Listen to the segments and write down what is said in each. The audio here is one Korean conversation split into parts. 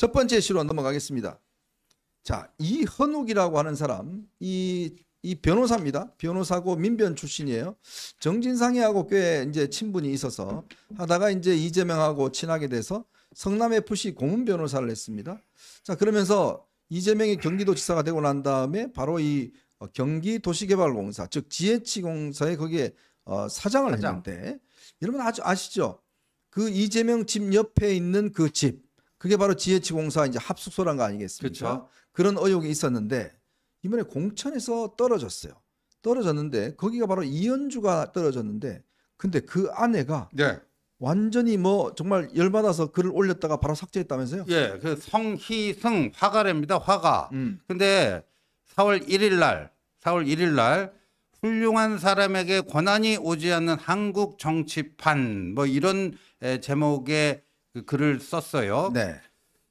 첫 번째 시로 넘어가겠습니다. 자, 이헌욱이라고 하는 사람, 이, 이 변호사입니다. 변호사고 민변 출신이에요. 정진상이하고 꽤 이제 친분이 있어서 하다가 이제 이재명하고 친하게 돼서 성남FC 고문 변호사를 했습니다. 자, 그러면서 이재명이 경기도지사가 되고 난 다음에 바로 이 어, 경기도시개발공사, 즉 GH공사에 거기에 어, 사장을 사장. 했는데 여러분 아주 아시죠? 그 이재명 집 옆에 있는 그 집, 그게 바로 지혜치공사 이제 합숙소란 거 아니겠습니까? 그쵸? 그런 의혹이 있었는데 이번에 공천에서 떨어졌어요. 떨어졌는데 거기가 바로 이현주가 떨어졌는데 근데 그 아내가 네. 완전히 뭐 정말 열받아서 글을 올렸다가 바로 삭제했다면서요? 예, 그 성희승 화가랍니다. 화가. 음. 근데 4월 1일 날, 4월 1일 날 훌륭한 사람에게 권한이 오지 않는 한국 정치판 뭐 이런 제목의 그 글을 썼어요. 네.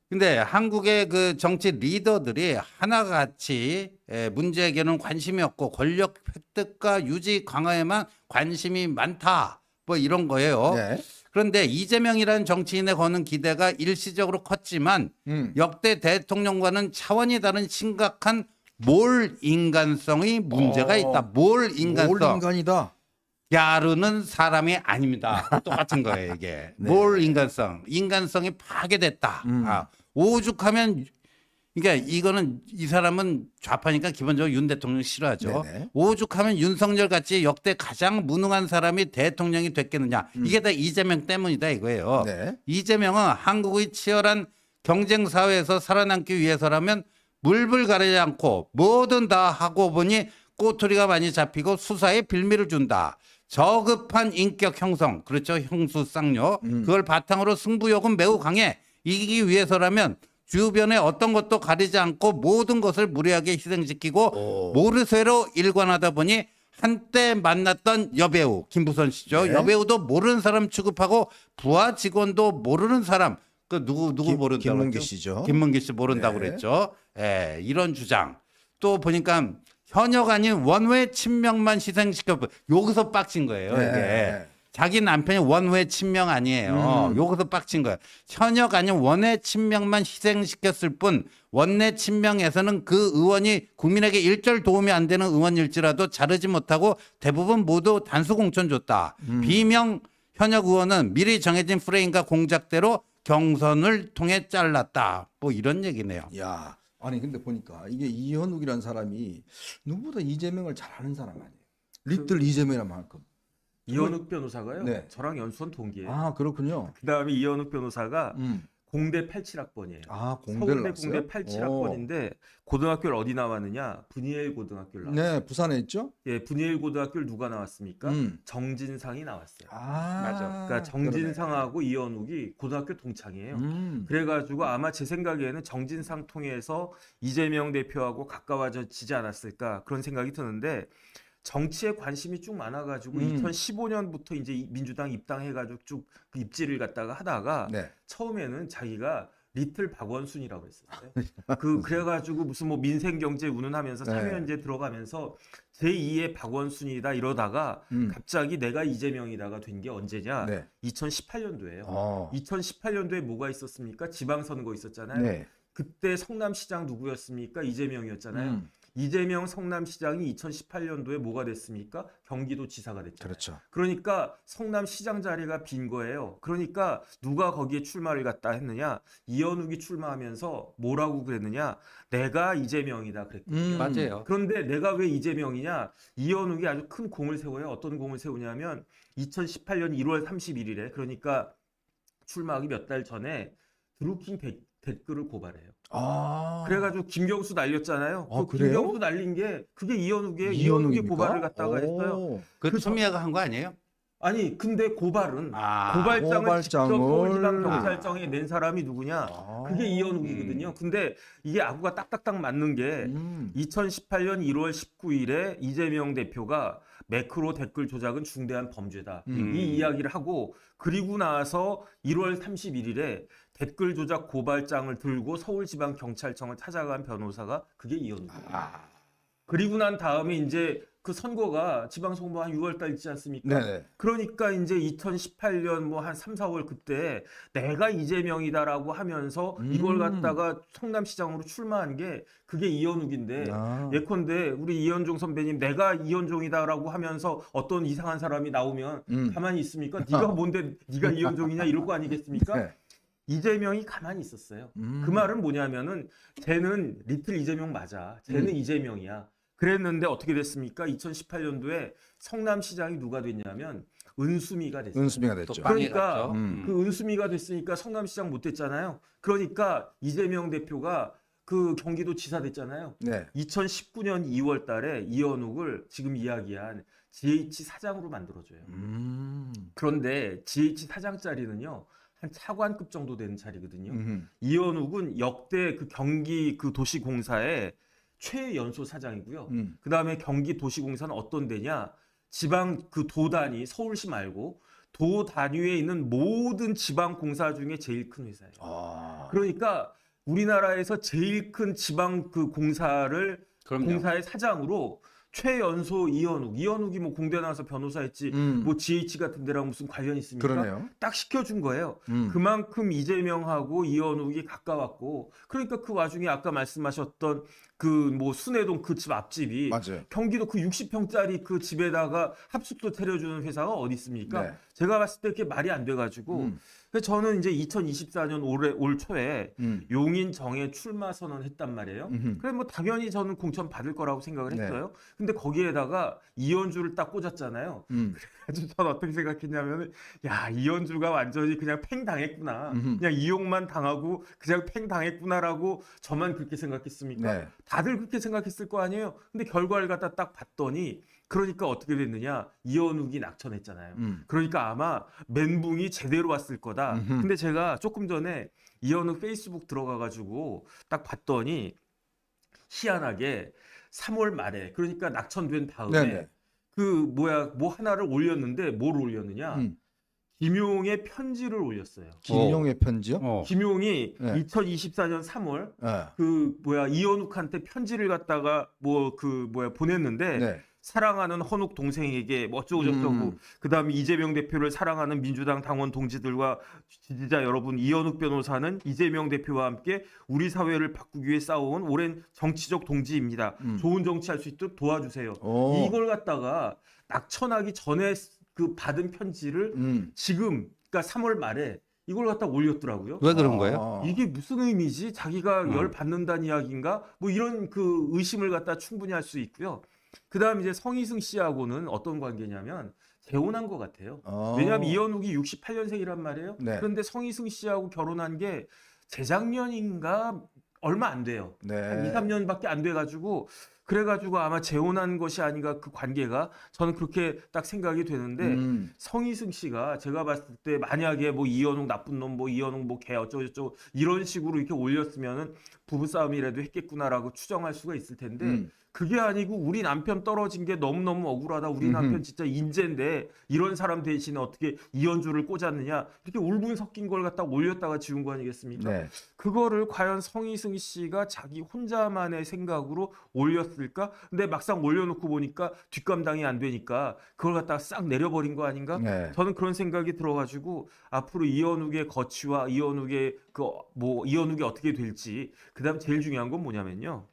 근데 한국의 그 정치 리더들이 하나같이 예, 문제 에게는 관심이 없고 권력 획득과 유지 강화에만 관심이 많다. 뭐 이런 거예요. 네. 그런데 이재명이라는 정치인에 거는 기대가 일시적으로 컸지만 음. 역대 대통령과는 차원이 다른 심각한 몰 인간성의 문제가 어, 있다. 몰 인간성. 몰 인간이다. 야르는 사람이 아닙니다. 똑같은 거예요 이게. 네. 뭘 인간성? 인간성이 파괴됐다. 음. 아, 오죽하면 그러니까 이거는 이 사람은 좌파니까 기본적으로 윤 대통령 싫어하죠. 네네. 네. 오죽하면 윤석열 같이 역대 가장 무능한 사람이 대통령이 됐겠느냐. 음. 이게 다 이재명 때문이다 이거예요. 네. 이재명은 한국의 치열한 경쟁 사회에서 살아남기 위해서라면 물불 가리지 않고 뭐든 다 하고 보니 꼬투리가 많이 잡히고 수사에 빌미를 준다. 저급한 인격 형성, 그렇죠. 형수 쌍료 음. 그걸 바탕으로 승부욕은 매우 강해. 이기기 위해서라면 주변의 어떤 것도 가리지 않고 모든 것을 무리하게 희생시키고 오. 모르쇠로 일관하다 보니 한때 만났던 여배우 김부선 씨죠. 네. 여배우도 모르는 사람 취급하고 부하 직원도 모르는 사람 그 누구 누구 모른다 김문기 씨죠. 김문기 씨 모른다고 네. 그랬죠. 예, 이런 주장. 또 보니까 현역 아닌 원외 친명만 희생시켜 여기서 빡친 거예요 네. 이게 네, 네. 자기 남편이 원외 친명 아니에요 음. 여기서 빡친 거예요 현역 아닌 원외 친명만 희생시켰을 뿐 원내 친명에서는 그 의원이 국민에게 일절 도움이 안 되는 의원일지라도 자르지 못하고 대부분 모두 단수 공천 줬다 음. 비명 현역 의원은 미리 정해진 프레임과 공작대로 경선을 통해 잘랐다. 뭐 이런 얘기네요. 야, 아니 근데 보니까 이게 이현욱이라는 사람이 누구보다 이재명을 잘 아는 사람 아니에요. 그 리틀 그... 이재명이란 만큼. 이현욱 변호사가요? 네. 저랑 연수원 동기예요. 아 그렇군요. 그다음에 이현욱 변호사가 음. 공대 87학번이에요. 아, 공대 서울대 공대 87학번인데 고등학교를 어디 나왔느냐? 분이엘 고등학교를 네, 나왔어요. 네, 부산에 있죠? 예, 분이엘 고등학교를 누가 나왔습니까? 음. 정진상이 나왔어요. 아, 맞아. 그러니까 정진상하고 이현욱이 고등학교 동창이에요. 음. 그래 가지고 아마 제 생각에는 정진상 통해서 이재명 대표하고 가까워지지 않았을까 그런 생각이 드는데 정치에 관심이 쭉 많아가지고 음. 2015년부터 이제 민주당 입당해가지고 쭉 그 입지를 갖다가 하다가 네. 처음에는 자기가 리틀 박원순이라고 했었어요. 그 그래가지고 무슨 뭐 민생 경제 운운하면서 사회연재 네. 들어가면서 제 2의 박원순이다 이러다가 음. 갑자기 내가 이재명이다가 된 게 언제냐? 네. 2 0 1 8년도에요 어. 아. 2018년도에 뭐가 있었습니까? 지방선거 있었잖아요. 네. 그때 성남시장 누구였습니까? 이재명이었잖아요. 음. 이재명 성남시장이 2018년도에 뭐가 됐습니까? 경기도지사가 됐죠. 그렇죠. 그러니까 성남시장 자리가 빈 거예요. 그러니까 누가 거기에 출마를 갔다 했느냐? 이현욱이 출마하면서 뭐라고 그랬느냐? 내가 이재명이다 그랬거든요. 음, 맞아요. 그런데 내가 왜 이재명이냐? 이현욱이 아주 큰 공을 세워요. 어떤 공을 세우냐면 2018년 1월 31일에 그러니까 출마하기 몇 달 전에 드루킹 댓글을 고발해요. 아. 그래가지고 김경수 날렸잖아요. 아, 그 그래요? 김경수 날린 게 그게 이현욱의 이현욱이 고발을 갖다가 했어요. 그 천미아가 한 거 아니에요? 아니 근데 고발은 아. 고발장을, 고발장을. 서울지방 경찰청에 낸 사람이 누구냐? 아. 그게 이현욱이거든요. 음. 근데 이게 아구가 딱딱딱 맞는 게 음. 2018년 1월 19일에 이재명 대표가 매크로 댓글 조작은 중대한 범죄다. 음. 이 이야기를 하고 그리고 나서 1월 31일에 댓글 조작 고발장을 들고 서울지방경찰청을 찾아간 변호사가 그게 이현우입니다. 아. 그리고 난 다음에 이제 그 선거가 지방선거 한 6월달 있지 않습니까? 네네. 그러니까 이제 2018년 뭐 한 3, 4월 그때 내가 이재명이다라고 하면서 음. 이걸 갖다가 성남시장으로 출마한 게 그게 이현욱인데 아. 예컨대 우리 이현종 선배님 내가 이현종이다라고 하면서 어떤 이상한 사람이 나오면 음. 가만히 있습니까? 네가 뭔데 네가 이현종이냐 이럴 거 아니겠습니까? 네. 이재명이 가만히 있었어요. 음. 그 말은 뭐냐면은 쟤는 리틀 이재명 맞아. 쟤는 음. 이재명이야. 그랬는데 어떻게 됐습니까? 2018년도에 성남시장이 누가 됐냐면 은수미가 됐어요. 은수미가 됐죠. 그러니까 음. 그 은수미가 됐으니까 성남시장 못 됐잖아요. 그러니까 이재명 대표가 그 경기도 지사 됐잖아요. 네. 2019년 2월 달에 이현욱을 지금 이야기한 GH 사장으로 만들어줘요. 음. 그런데 GH 사장 자리는요. 한 차관급 정도 되는 자리거든요. 음흠. 이현욱은 역대 그 경기 그 도시공사의 최연소 사장이고요. 음. 그 다음에 경기 도시공사는 어떤 데냐? 지방 그 도단위 서울시 말고 도 단위에 있는 모든 지방 공사 중에 제일 큰 회사예요. 아. 그러니까 우리나라에서 제일 큰 지방 그 공사를 그럼요. 공사의 사장으로 최연소 이현욱, 이현욱이 뭐 공대 나와서 변호사했지, 음. 뭐 GH 같은 데랑 무슨 관련 있습니까? 그러네요. 딱 시켜준 거예요. 음. 그만큼 이재명하고 이현욱이 가까웠고, 그러니까 그 와중에 아까 말씀하셨던 그뭐 순회동 그 집 앞집이 맞아요. 경기도 그 60평짜리 그 집에다가 합숙도 차려주는 회사가 어디 있습니까? 네. 제가 봤을 때 그게 말이 안 돼가지고 음. 그래서 저는 이제 2024년 올해 올 초에 음. 용인 정에 출마 선언했단 말이에요. 그래 뭐 당연히 저는 공천 받을 거라고 생각을 네. 했어요. 네. 근데 거기에다가 이현주를 딱 꽂았잖아요. 음. 그래가지고 저는 어떻게 생각했냐면 야 이현주가 완전히 그냥 팽 당했구나. 그냥 이용만 당하고 그냥 팽 당했구나라고 저만 그렇게 생각했습니까? 네. 다들 그렇게 생각했을 거 아니에요. 근데 결과를 갖다 딱 봤더니 그러니까 어떻게 됐느냐 이현욱이 낙천했잖아요. 음. 그러니까 아마 멘붕이 제대로 왔을 거다. 음흠. 근데 제가 조금 전에 이현욱 페이스북 들어가가지고 딱 봤더니 희한하게 3월 말에 그러니까 낙천된 다음에 네네. 그 뭐야 뭐 하나를 올렸는데 뭘 올렸느냐. 음. 김용의 편지를 올렸어요. 김용의 편지요? 어. 어. 김용이 네. 2024년 3월 네. 그 뭐야 이현욱한테 편지를 갖다가 뭐 그 뭐야 보냈는데 네. 사랑하는 헌욱 동생에게 뭐 어쩌고 저쩌고 음. 그다음에 이재명 대표를 사랑하는 민주당 당원 동지들과 지지자 여러분 이현욱 변호사는 이재명 대표와 함께 우리 사회를 바꾸기 위해 싸워온 오랜 정치적 동지입니다. 음. 좋은 정치할 수 있도록 도와주세요. 오. 이걸 갖다가 낙천하기 전에 그 받은 편지를 음. 지금 그러니까 3월 말에 이걸 갖다 올렸더라고요. 왜 그런 거예요? 아, 아. 이게 무슨 의미지? 자기가 음. 열 받는다는 이야기인가? 뭐 이런 그 의심을 갖다 충분히 할 수 있고요. 그다음 이제 성희승 씨하고는 어떤 관계냐면 재혼한 것 같아요. 어. 왜냐하면 이현욱이 68년생이란 말이에요. 네. 그런데 성희승 씨하고 결혼한 게 재작년인가 얼마 안 돼요. 네. 한 2, 3년밖에 안 돼가지고 그래가지고 아마 재혼한 것이 아닌가 그 관계가 저는 그렇게 딱 생각이 되는데 음. 성희승 씨가 제가 봤을 때 만약에 뭐 이현웅 나쁜 놈, 뭐 이현웅 뭐개 어쩌고저쩌고 이런 식으로 이렇게 올렸으면은 부부싸움이라도 했겠구나라고 추정할 수가 있을 텐데 음. 그게 아니고 우리 남편 떨어진 게 너무너무 억울하다. 우리 남편 진짜 인재인데 이런 사람 대신에 어떻게 이현주를 꽂았느냐. 이렇게 울분 섞인 걸 갖다 올렸다가 지운 거 아니겠습니까? 네. 그거를 과연 성희승 씨가 자기 혼자만의 생각으로 올렸을까? 근데 막상 올려놓고 보니까 뒷감당이 안 되니까 그걸 갖다가 싹 내려버린 거 아닌가? 네. 저는 그런 생각이 들어가지고 앞으로 이현욱의 거취와 이현욱의 그 뭐 이현욱이 어떻게 될지 그다음 제일 중요한 건 뭐냐면요.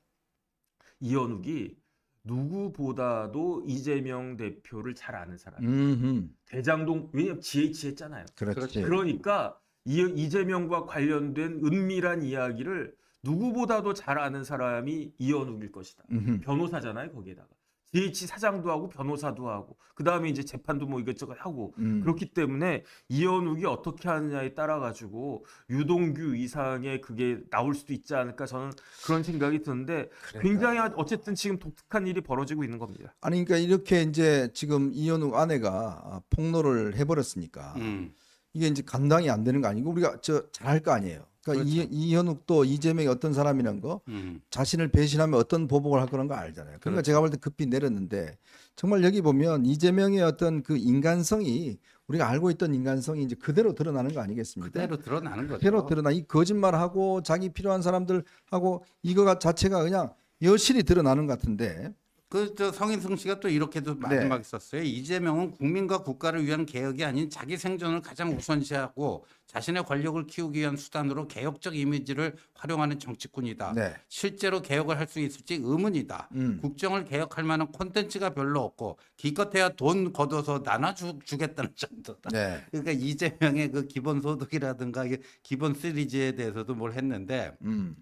이현욱이 누구보다도 이재명 대표를 잘 아는 사람이에요. 대장동 왜냐면 GH 했잖아요. 그렇지. 그러니까 이, 이재명과 관련된 은밀한 이야기를 누구보다도 잘 아는 사람이 이현욱일 것이다. 음흠. 변호사잖아요 거기에다가. DH 사장도 하고 변호사도 하고 그 다음에 이제 재판도 뭐 이것저것 하고 음. 그렇기 때문에 이현욱이 어떻게 하느냐에 따라 가지고 유동규 이상의 그게 나올 수도 있지 않을까 저는 그런 생각이 드는데 그러니까. 굉장히 어쨌든 지금 독특한 일이 벌어지고 있는 겁니다. 아니 그러니까 이렇게 이제 지금 이현욱 아내가 아, 폭로를 해버렸으니까 음. 이게 이제 감당이 안 되는 거 아니고 우리가 저 잘할 거 아니에요. 그러니까 그렇죠. 이, 이현욱도 이재명이 어떤 사람이란 거 음. 자신을 배신하면 어떤 보복을 할 거란 거 알잖아요. 그러니까 그렇죠. 제가 볼 때 급히 내렸는데 정말 여기 보면 이재명의 어떤 그 인간성이 우리가 알고 있던 인간성이 이제 그대로 드러나는 거 아니겠습니까? 그대로 드러나는 거죠. 그대로 드러나 이 거짓말하고 자기 필요한 사람들하고 이거가 자체가 그냥 여실히 드러나는 것 같은데 그저 성인승 씨가 또 이렇게도 네. 마지막에 네. 썼어요. 이재명은 국민과 국가를 위한 개혁이 아닌 자기 생존을 가장 우선시하고 자신의 권력을 키우기 위한 수단으로 개혁적 이미지를 활용하는 정치꾼이다. 네. 실제로 개혁을 할 수 있을지 의문이다. 음. 국정을 개혁할 만한 콘텐츠가 별로 없고 기껏해야 돈 걷어서 나눠주겠다는 정도다. 네. 그러니까 이재명의 그 기본소득이라든가 기본 시리즈에 대해서도 뭘 했는데 음.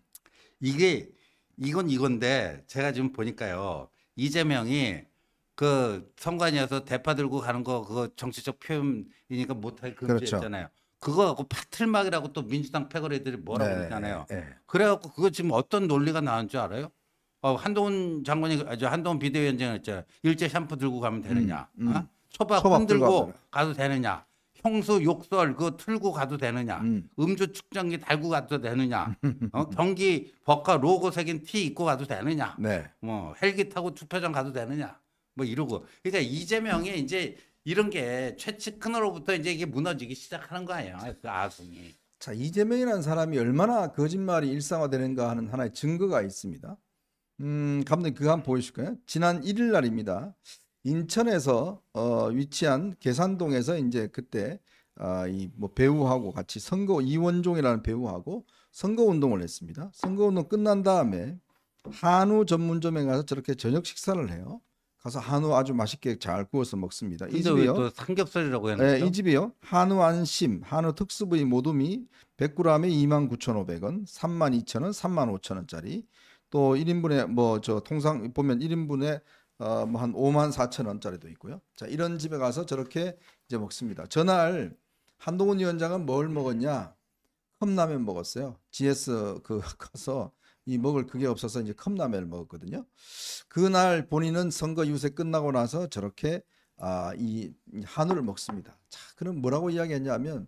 이게 이건 이건데 제가 지금 보니까요. 이재명이 그 선관위에서 대파 들고 가는 거 그거 정치적 표현이니까 못할 금지했잖아요. 그렇죠. 그거 갖고 파틀막이라고 또 민주당 패거리들이 뭐라고 네, 그러잖아요. 네, 네. 그래갖고 그거 지금 어떤 논리가 나온 줄 알아요? 어, 한동훈 장관이 아주 한동훈 비대위원장 했잖아요. 일제 샴푸 들고 가면 되느냐? 음, 음. 어? 초밥, 초밥 흔들고 가도 되느냐? 평소 욕설 그 틀고 가도 되느냐, 음. 주 측정기 달고 가도 되느냐, 어? 경기 버카 로고 색인 티 입고 가도 되느냐, 네. 뭐 헬기 타고 투표장 가도 되느냐, 뭐 이러고. 그러니까 이재명이 이제 이런 게 최측근으로부터 이제 이게 무너지기 시작하는 거예요. 그 아궁이. 자 이재명이라는 사람이 얼마나 거짓말이 일상화되는가 하는 하나의 증거가 있습니다. 음 감독님 그거 한번 보여주실까요? 지난 1일 날입니다. 인천에서 어, 위치한 계산동에서 이제 그때 아, 이뭐 배우하고 같이 선거 이원종이라는 배우하고 선거 운동을 했습니다. 선거 운동 끝난 다음에 한우 전문점에 가서 저렇게 저녁 식사를 해요. 가서 한우 아주 맛있게 잘 구워서 먹습니다. 이 집이요. 또 삼겹살이라고 했는 네, 예, 이 집이요. 한우 안심, 한우 특수부위 모둠이 100g에 29,500원, 32,000원, 35,000원짜리. 또 1인분에 뭐 저 통상 보면 1인분에 어, 뭐한 5만 4천 원짜리도 있고요. 자 이런 집에 가서 저렇게 이제 먹습니다. 전날 한동훈 위원장은 뭘 먹었냐? 컵라면 먹었어요. GS 그 가서 이 먹을 그게 없어서 이제 컵라면을 먹었거든요. 그날 본인은 선거 유세 끝나고 나서 저렇게 아, 이 한우를 먹습니다. 자, 그럼 뭐라고 이야기했냐면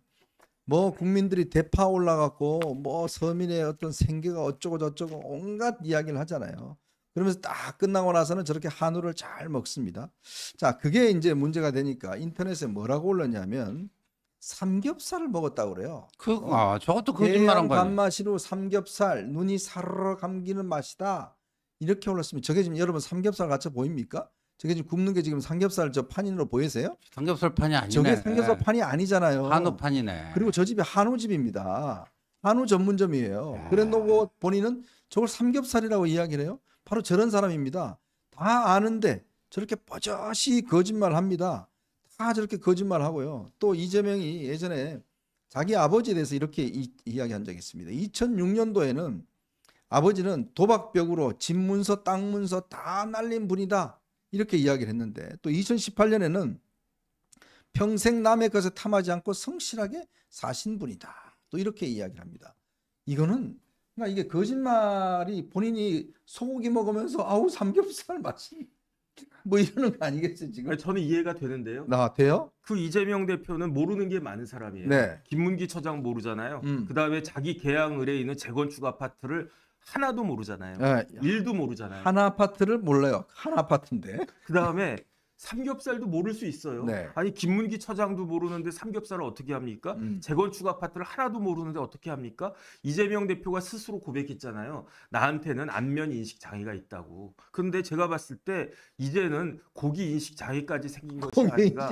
뭐 국민들이 대파 올라갔고 뭐 서민의 어떤 생계가 어쩌고 저쩌고 온갖 이야기를 하잖아요. 그러면서 딱 끝나고 나서는 저렇게 한우를 잘 먹습니다. 자, 그게 이제 문제가 되니까 인터넷에 뭐라고 올랐냐면 삼겹살을 먹었다고 그래요. 그, 어, 아, 저것도 거짓말한 그 거예요. 단맛으로 삼겹살, 눈이 사르르 감기는 맛이다. 이렇게 올랐습니다 저게 지금 여러분 삼겹살 같이 보입니까? 저게 지금 굽는 게 지금 삼겹살 저 판인으로 보이세요? 삼겹살 판이 아니네. 저게 삼겹살 예. 판이 아니잖아요. 한우 판이네. 그리고 저 집이 한우 집입니다. 한우 전문점이에요. 예. 그래놓고 본인은 저걸 삼겹살이라고 이야기를 해요. 바로 저런 사람입니다. 다 아는데 저렇게 버젓이 거짓말합니다. 다 저렇게 거짓말하고요. 또 이재명이 예전에 자기 아버지에 대해서 이렇게 이, 이야기한 적이 있습니다. 2006년도에는 아버지는 도박벽으로 집 문서, 땅 문서 다 날린 분이다. 이렇게 이야기를 했는데 또 2018년에는 평생 남의 것에 탐하지 않고 성실하게 사신 분이다. 또 이렇게 이야기를 합니다. 이거는 그러니까 이게 거짓말이 본인이 소고기 먹으면서 아우 삼겹살 맛이 뭐 이러는 거 아니겠어요 지금? 아니, 그러니까 저는 이해가 되는데요. 나 아, 돼요? 그 이재명 대표는 모르는 게 많은 사람이에요. 네. 김문기 처장 모르잖아요. 음. 그 다음에 자기 계양을에 있는 재건축 아파트를 하나도 모르잖아요. 네. 일도 모르잖아요. 하나 아파트를 몰라요. 하나 아파트인데. 그 다음에 삼겹살도 모를 수 있어요. 네. 아니 김문기 처장도 모르는데 삼겹살을 어떻게 합니까? 음. 재건축 아파트를 하나도 모르는데 어떻게 합니까? 이재명 대표가 스스로 고백했잖아요. 나한테는 안면 인식 장애가 있다고. 근데 제가 봤을 때 이제는 고기 인식 장애까지 생긴 것이 아닌가.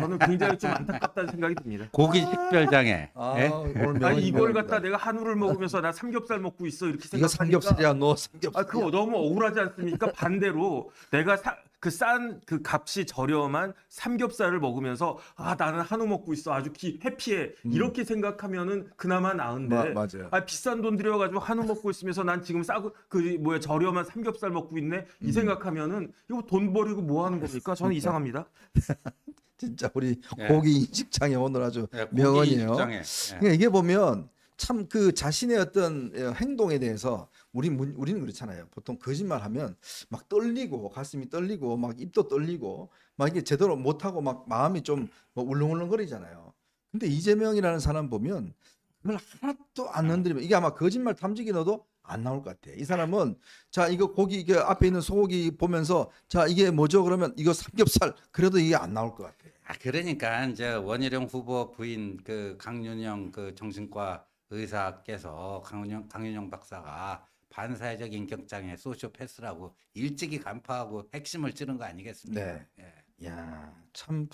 저는 굉장히 좀 안타깝다는 생각이 듭니다. 고기 식별 장애. 아, 네? 아니 이걸 갖다 내가 한우를 먹으면서 나 삼겹살 먹고 있어 이렇게 생각하니까. 삼겹살이야 너 삼겹살. 아 그거 너무 억울하지 않습니까? 반대로 내가 사, 그싼그 그 값이 저렴한 삼겹살을 먹으면서 아 나는 한우 먹고 있어 아주 기, 해피해 음. 이렇게 생각하면은 그나마 나은데 마- 맞아요. 아 비싼 돈 들여가지고 한우 먹고 있으면서 난 지금 싸고 그 뭐야 저렴한 삼겹살 먹고 있네 이 음. 생각하면은 이거 돈 버리고 뭐 하는 겁니까? 저는 그러니까. 이상합니다. 진짜 우리 예. 고기 인식장애 오늘 아주 예, 명언이에요. 인그러 예. 그러니까 이게 보면 참 그 자신의 어떤 행동에 대해서 우리 우리는 그렇잖아요. 보통 거짓말하면 막 떨리고 가슴이 떨리고 막 입도 떨리고 막 이게 제대로 못하고 막 마음이 좀뭐 울렁울렁거리잖아요. 근데 이재명이라는 사람 보면 그걸 하나도 안 흔들면 이게 아마 거짓말 탐지기 넣어도 안 나올 것 같아. 이 사람은 자 이거 고기 이게 앞에 있는 소고기 보면서 자 이게 뭐죠? 그러면 이거 삼겹살 그래도 이게 안 나올 것 같아. 아 그러니까 이제 원희룡 후보 부인 그 강윤영 그 정신과 의사께서 강윤영 강윤영 박사가 반사회적 인격장애 소시오패스라고 일찍이 간파하고 핵심을 찌른 거 아니겠습니까? 네. 예. 야, 참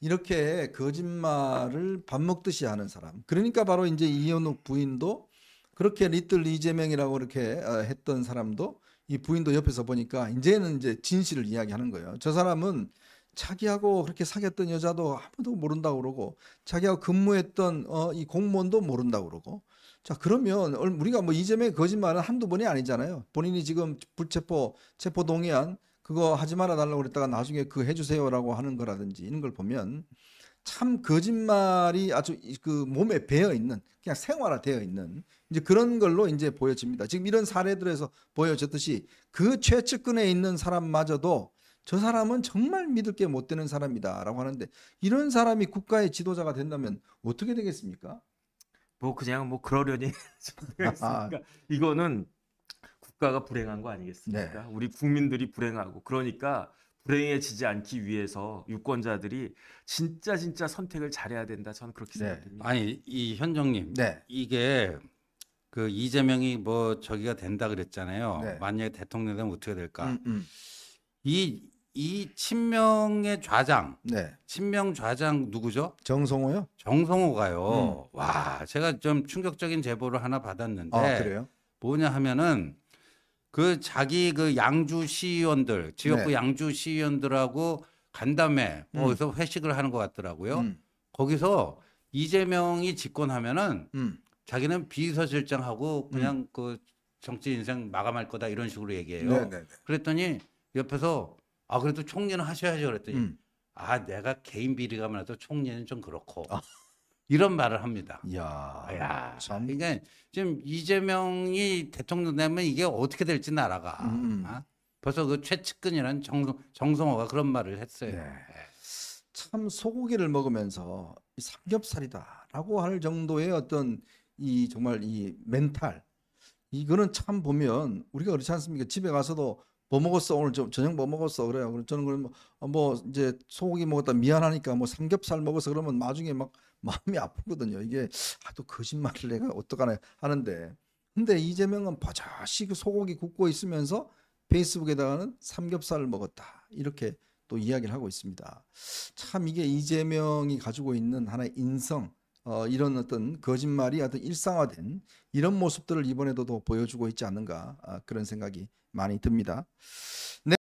이렇게 거짓말을 밥 먹듯이 하는 사람. 그러니까 바로 이제 이현욱 부인도 그렇게 리틀 이재명이라고 이렇게 어, 했던 사람도 이 부인도 옆에서 보니까 이제는 이제 진실을 이야기하는 거예요. 저 사람은 자기하고 그렇게 사귀었던 여자도 아무도 모른다고 그러고 자기하고 근무했던 어, 이 공무원도 모른다고 그러고 자, 그러면 우리가 뭐 이재명의 거짓말은 한두 번이 아니잖아요. 본인이 지금 불체포, 체포 동의안 그거 하지 말아 달라고 그랬다가 나중에 그 해주세요라고 하는 거라든지 이런 걸 보면 참 거짓말이 아주 그 몸에 배어 있는 그냥 생활화 되어 있는 이제 그런 걸로 이제 보여집니다. 지금 이런 사례들에서 보여졌듯이 그 최측근에 있는 사람마저도 저 사람은 정말 믿을 게 못 되는 사람이다라고 하는데 이런 사람이 국가의 지도자가 된다면 어떻게 되겠습니까? 뭐 그냥 뭐 그러려니 아, 아. 이거는 국가가 불행한 거 아니겠습니까? 네. 우리 국민들이 불행하고 그러니까 불행해지지 않기 위해서 유권자들이 진짜 진짜 선택을 잘해야 된다. 저는 그렇게 네. 생각합니다. 아니 이 현정님, 네. 이게 그 이재명이 뭐 저기가 된다 그랬잖아요. 네. 만약에 대통령 되면 어떻게 될까? 음, 음. 이이 친명의 좌장, 네. 친명 좌장 누구죠? 정성호요? 정성호가요. 음. 와, 제가 좀 충격적인 제보를 하나 받았는데 아, 그래요? 뭐냐 하면은 그 자기 그 양주 시의원들, 지역구 네. 양주 시의원들하고 간담회 음. 거기서 회식을 하는 것 같더라고요. 음. 거기서 이재명이 집권하면은 음. 자기는 비서실장하고 그냥 음. 그 정치 인생 마감할 거다 이런 식으로 얘기해요. 네네네. 네, 네. 그랬더니 옆에서 아 그래도 총리는 하셔야죠 그랬더니 음. 아 내가 개인 비리감을 해도 총리는 좀 그렇고 아. 이런 말을 합니다. 야, 아, 야 참. 그러 지금 이재명이 대통령 되면 이게 어떻게 될지 나라가 음. 아? 벌써 그 최측근이라는 정성, 정성호가 그런 말을 했어요. 네. 참 소고기를 먹으면서 삼겹살이다라고 할 정도의 어떤 이 정말 이 멘탈 이거는 참 보면 우리가 그렇지 않습니까? 집에 가서도 뭐 먹었어 오늘 저, 저녁 뭐 먹었어 그래요. 그럼 저는 그럼 뭐, 아, 뭐 이제 소고기 먹었다 미안하니까 뭐 삼겹살 먹어서 그러면 나중에 막 마음이 아프거든요. 이게 아, 또 거짓말을 내가 어떡하나 하는데 근데 이재명은 버젓이 그 소고기 굽고 있으면서 페이스북에다가는 삼겹살을 먹었다 이렇게 또 이야기를 하고 있습니다. 참 이게 이재명이 가지고 있는 하나의 인성 어, 이런 어떤 거짓말이 어떤 일상화된 이런 모습들을 이번에도 더 보여주고 있지 않는가 아, 그런 생각이 많이 듭니다.